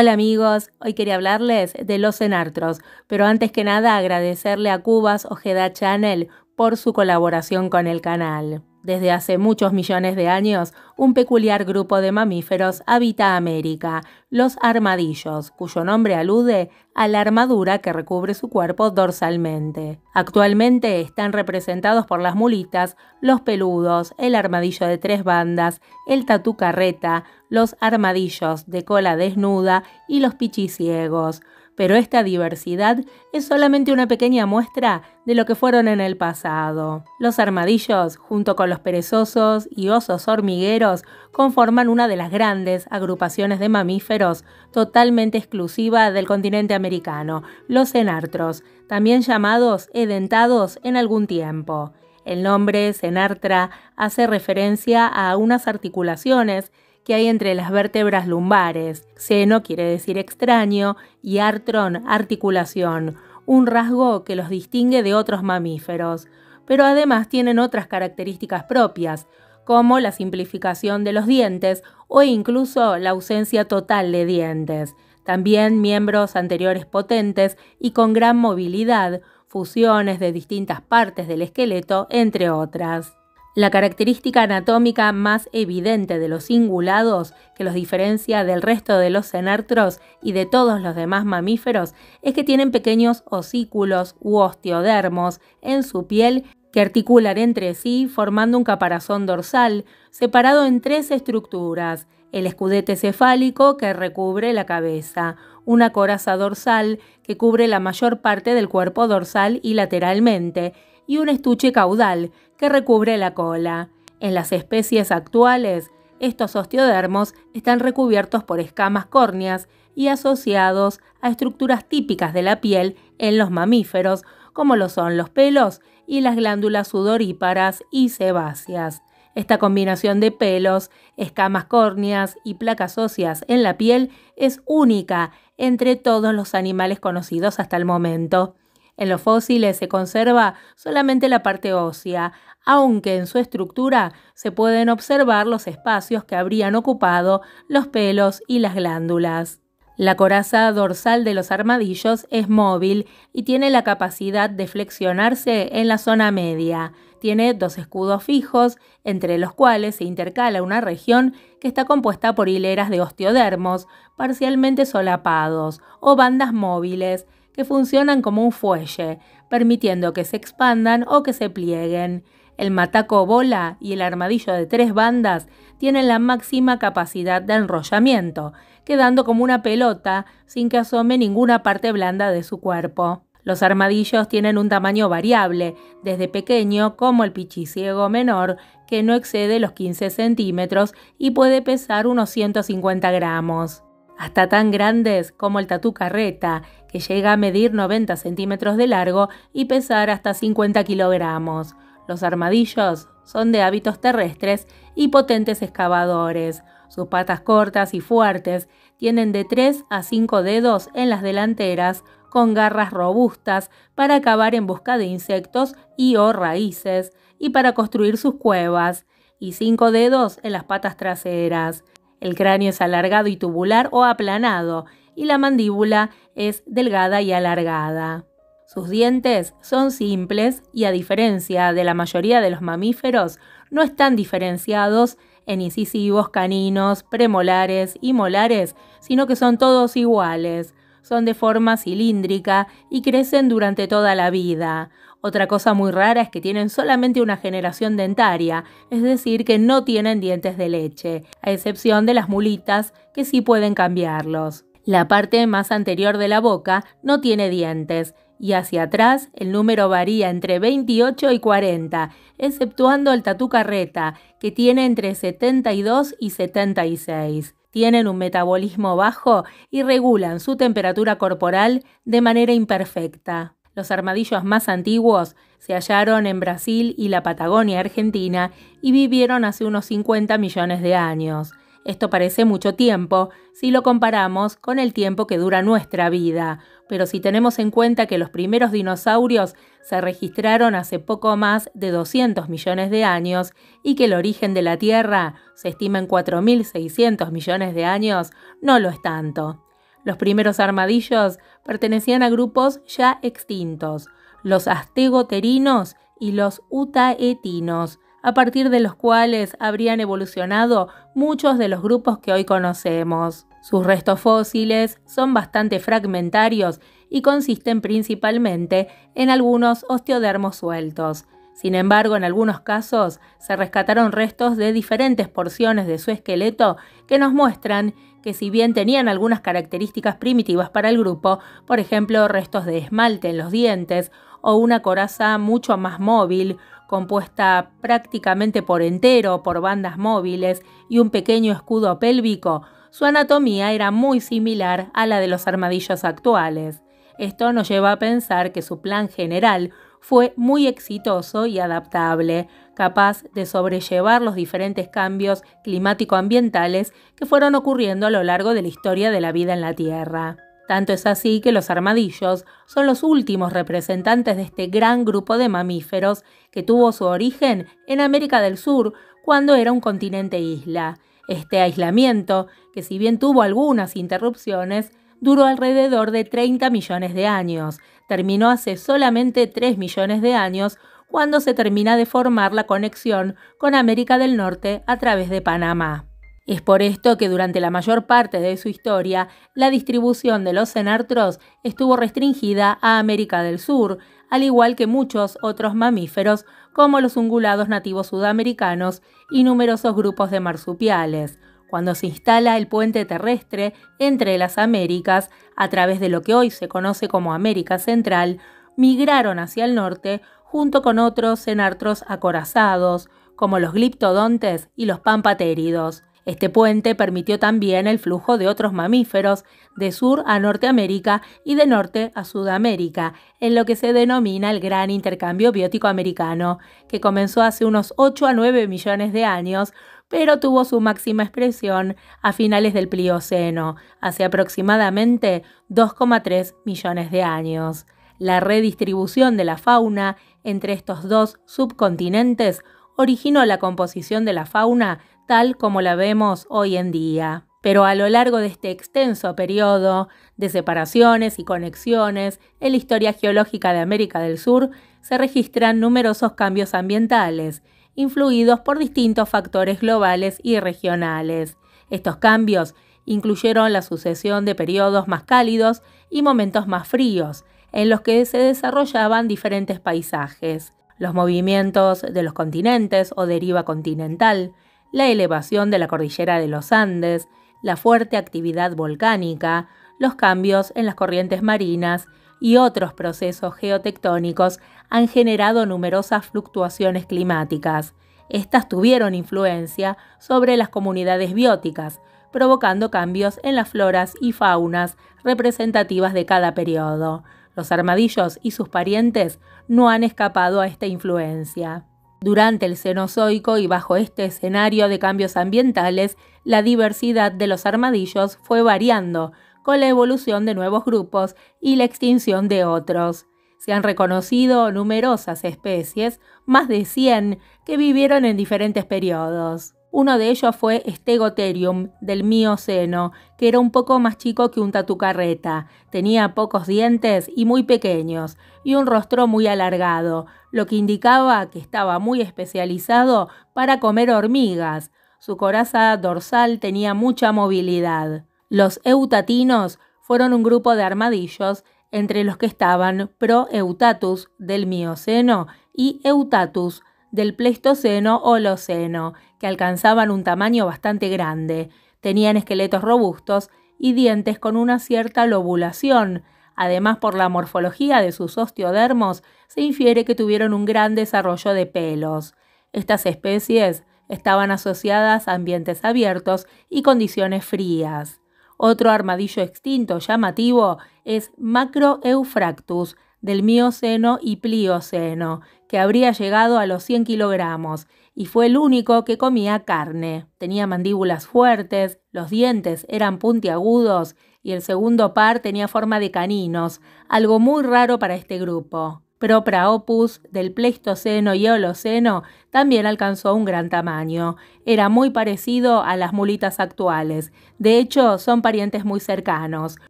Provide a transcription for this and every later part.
Hola amigos, hoy quería hablarles de los enartros, pero antes que nada agradecerle a Cubas Ojeda Channel por su colaboración con el canal. Desde hace muchos millones de años, un peculiar grupo de mamíferos habita América, los armadillos, cuyo nombre alude a la armadura que recubre su cuerpo dorsalmente. Actualmente están representados por las mulitas, los peludos, el armadillo de tres bandas, el tatu carreta, los armadillos de cola desnuda y los pichiciegos pero esta diversidad es solamente una pequeña muestra de lo que fueron en el pasado. Los armadillos, junto con los perezosos y osos hormigueros, conforman una de las grandes agrupaciones de mamíferos totalmente exclusiva del continente americano, los cenartros, también llamados edentados en algún tiempo. El nombre Cenartra hace referencia a unas articulaciones que hay entre las vértebras lumbares. Seno quiere decir extraño y artrón, articulación, un rasgo que los distingue de otros mamíferos. Pero además tienen otras características propias, como la simplificación de los dientes o incluso la ausencia total de dientes. También miembros anteriores potentes y con gran movilidad, fusiones de distintas partes del esqueleto, entre otras. La característica anatómica más evidente de los cingulados, que los diferencia del resto de los cenartros y de todos los demás mamíferos, es que tienen pequeños osículos u osteodermos en su piel que articulan entre sí formando un caparazón dorsal, separado en tres estructuras, el escudete cefálico que recubre la cabeza, una coraza dorsal que cubre la mayor parte del cuerpo dorsal y lateralmente, y un estuche caudal que recubre la cola. En las especies actuales, estos osteodermos están recubiertos por escamas córneas y asociados a estructuras típicas de la piel en los mamíferos, como lo son los pelos y las glándulas sudoríparas y sebáceas. Esta combinación de pelos, escamas córneas y placas óseas en la piel es única entre todos los animales conocidos hasta el momento. En los fósiles se conserva solamente la parte ósea, aunque en su estructura se pueden observar los espacios que habrían ocupado los pelos y las glándulas. La coraza dorsal de los armadillos es móvil y tiene la capacidad de flexionarse en la zona media. Tiene dos escudos fijos, entre los cuales se intercala una región que está compuesta por hileras de osteodermos, parcialmente solapados, o bandas móviles, que funcionan como un fuelle, permitiendo que se expandan o que se plieguen. El mataco bola y el armadillo de tres bandas tienen la máxima capacidad de enrollamiento, quedando como una pelota sin que asome ninguna parte blanda de su cuerpo. Los armadillos tienen un tamaño variable, desde pequeño como el pichiciego menor, que no excede los 15 centímetros y puede pesar unos 150 gramos hasta tan grandes como el tatu carreta, que llega a medir 90 centímetros de largo y pesar hasta 50 kilogramos. Los armadillos son de hábitos terrestres y potentes excavadores. Sus patas cortas y fuertes tienen de 3 a 5 dedos en las delanteras, con garras robustas para cavar en busca de insectos y o raíces y para construir sus cuevas, y 5 dedos en las patas traseras. El cráneo es alargado y tubular o aplanado, y la mandíbula es delgada y alargada. Sus dientes son simples y a diferencia de la mayoría de los mamíferos, no están diferenciados en incisivos, caninos, premolares y molares, sino que son todos iguales. Son de forma cilíndrica y crecen durante toda la vida. Otra cosa muy rara es que tienen solamente una generación dentaria, es decir, que no tienen dientes de leche, a excepción de las mulitas, que sí pueden cambiarlos. La parte más anterior de la boca no tiene dientes, y hacia atrás el número varía entre 28 y 40, exceptuando el tatu carreta, que tiene entre 72 y 76. Tienen un metabolismo bajo y regulan su temperatura corporal de manera imperfecta. Los armadillos más antiguos se hallaron en Brasil y la Patagonia Argentina y vivieron hace unos 50 millones de años. Esto parece mucho tiempo si lo comparamos con el tiempo que dura nuestra vida, pero si tenemos en cuenta que los primeros dinosaurios se registraron hace poco más de 200 millones de años y que el origen de la Tierra se estima en 4.600 millones de años, no lo es tanto. Los primeros armadillos pertenecían a grupos ya extintos, los astegoterinos y los utaetinos, a partir de los cuales habrían evolucionado muchos de los grupos que hoy conocemos. Sus restos fósiles son bastante fragmentarios y consisten principalmente en algunos osteodermos sueltos. Sin embargo, en algunos casos se rescataron restos de diferentes porciones de su esqueleto que nos muestran que si bien tenían algunas características primitivas para el grupo, por ejemplo restos de esmalte en los dientes o una coraza mucho más móvil, compuesta prácticamente por entero por bandas móviles y un pequeño escudo pélvico, su anatomía era muy similar a la de los armadillos actuales. Esto nos lleva a pensar que su plan general fue muy exitoso y adaptable, capaz de sobrellevar los diferentes cambios climático-ambientales que fueron ocurriendo a lo largo de la historia de la vida en la Tierra. Tanto es así que los armadillos son los últimos representantes de este gran grupo de mamíferos que tuvo su origen en América del Sur cuando era un continente isla. Este aislamiento, que si bien tuvo algunas interrupciones, duró alrededor de 30 millones de años, terminó hace solamente 3 millones de años cuando se termina de formar la conexión con América del Norte a través de Panamá. Es por esto que durante la mayor parte de su historia, la distribución de los cenartros estuvo restringida a América del Sur, al igual que muchos otros mamíferos como los ungulados nativos sudamericanos y numerosos grupos de marsupiales, cuando se instala el puente terrestre entre las Américas, a través de lo que hoy se conoce como América Central, migraron hacia el norte junto con otros enartros acorazados, como los gliptodontes y los pampatéridos. Este puente permitió también el flujo de otros mamíferos de sur a Norteamérica y de norte a Sudamérica, en lo que se denomina el Gran Intercambio Biótico Americano, que comenzó hace unos 8 a 9 millones de años, pero tuvo su máxima expresión a finales del Plioceno, hace aproximadamente 2,3 millones de años. La redistribución de la fauna entre estos dos subcontinentes originó la composición de la fauna tal como la vemos hoy en día. Pero a lo largo de este extenso periodo de separaciones y conexiones en la historia geológica de América del Sur se registran numerosos cambios ambientales, influidos por distintos factores globales y regionales. Estos cambios incluyeron la sucesión de periodos más cálidos y momentos más fríos, en los que se desarrollaban diferentes paisajes, los movimientos de los continentes o deriva continental, la elevación de la cordillera de los Andes, la fuerte actividad volcánica, los cambios en las corrientes marinas y otros procesos geotectónicos han generado numerosas fluctuaciones climáticas. Estas tuvieron influencia sobre las comunidades bióticas, provocando cambios en las floras y faunas representativas de cada periodo, los armadillos y sus parientes no han escapado a esta influencia. Durante el Cenozoico y bajo este escenario de cambios ambientales, la diversidad de los armadillos fue variando con la evolución de nuevos grupos y la extinción de otros. Se han reconocido numerosas especies, más de 100, que vivieron en diferentes periodos. Uno de ellos fue Stegotherium, del Mioceno, que era un poco más chico que un tatucarreta. Tenía pocos dientes y muy pequeños, y un rostro muy alargado, lo que indicaba que estaba muy especializado para comer hormigas. Su coraza dorsal tenía mucha movilidad. Los eutatinos fueron un grupo de armadillos entre los que estaban Proeutatus del Mioceno y Eutatus del Pleistoceno Holoceno, que alcanzaban un tamaño bastante grande. Tenían esqueletos robustos y dientes con una cierta lobulación. Además, por la morfología de sus osteodermos, se infiere que tuvieron un gran desarrollo de pelos. Estas especies estaban asociadas a ambientes abiertos y condiciones frías. Otro armadillo extinto llamativo es Macroeufractus, del Mioceno y Plioceno, que habría llegado a los 100 kilogramos, y fue el único que comía carne. Tenía mandíbulas fuertes, los dientes eran puntiagudos y el segundo par tenía forma de caninos, algo muy raro para este grupo. Propraopus del Pleistoceno y Holoceno también alcanzó un gran tamaño. Era muy parecido a las mulitas actuales. De hecho, son parientes muy cercanos,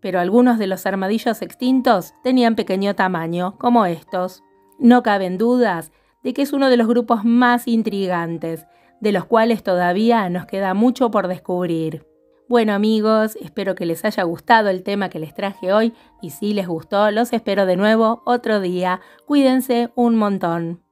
pero algunos de los armadillos extintos tenían pequeño tamaño, como estos. No caben dudas de que es uno de los grupos más intrigantes, de los cuales todavía nos queda mucho por descubrir. Bueno amigos, espero que les haya gustado el tema que les traje hoy y si les gustó, los espero de nuevo otro día. Cuídense un montón.